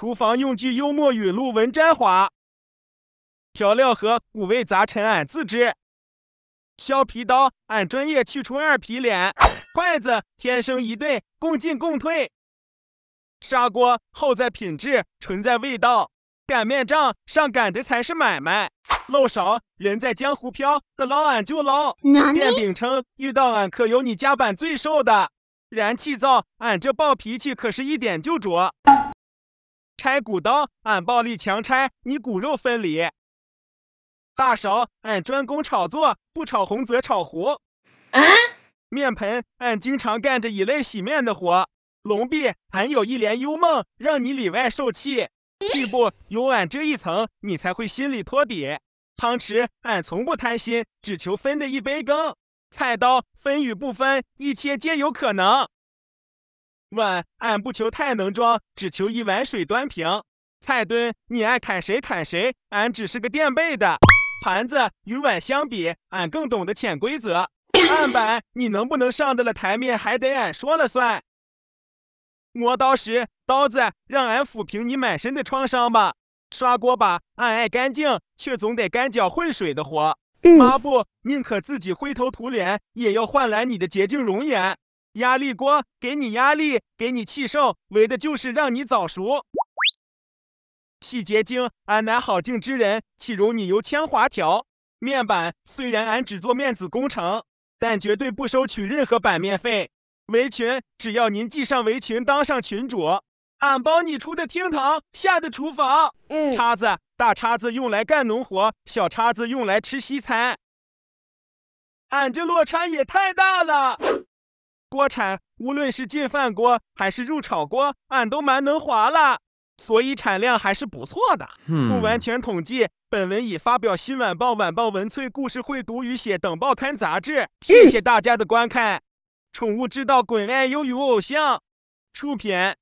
厨房用具幽默语录：文摘花，调料盒五味杂陈俺自制，削皮刀俺专业去除二皮脸，筷子天生一对共进共退，砂锅厚在品质，纯在味道，擀面杖上擀的才是买卖，漏勺人在江湖飘，得捞俺就捞，电饼铛遇到俺可有你家板最瘦的，燃气灶俺这暴脾气可是一点就着。拆骨刀，俺暴力强拆，你骨肉分离。大勺，俺专攻炒作，不炒红则炒糊。啊？面盆，俺经常干着以泪洗面的活。龙壁，俺有一帘幽梦，让你里外受气。底部有俺这一层，你才会心里托底。汤匙，俺从不贪心，只求分得一杯羹。菜刀，分与不分，一切皆有可能。碗，俺不求太能装，只求一碗水端平。菜墩，你爱砍谁砍谁，俺只是个垫背的。盘子与碗相比，俺更懂得潜规则。案板，你能不能上得了台面，还得俺说了算。磨刀石，刀子，让俺抚平你满身的创伤吧。刷锅把，俺爱干净，却总得干搅混水的活。抹布，宁可自己灰头土脸，也要换来你的洁净容颜。压力锅给你压力，给你气受，为的就是让你早熟。洗洁精，俺乃好静之人，岂容你油腔滑条。面板，虽然俺只做面子工程，但绝对不收取任何版面费。围裙，只要您系上围裙，当上群主，俺包你出的厅堂，下的厨房。叉子，大叉子用来干农活，小叉子用来吃西餐。俺这落差也太大了。锅铲，无论是进饭锅还是入炒锅，俺都蛮能划拉，所以产量还是不错的。不完全统计，本文已发表《新晚报》《晚报文萃》《故事会读与写》等报刊杂志。谢谢大家的观看。宠物知道滚爱优语偶像出品。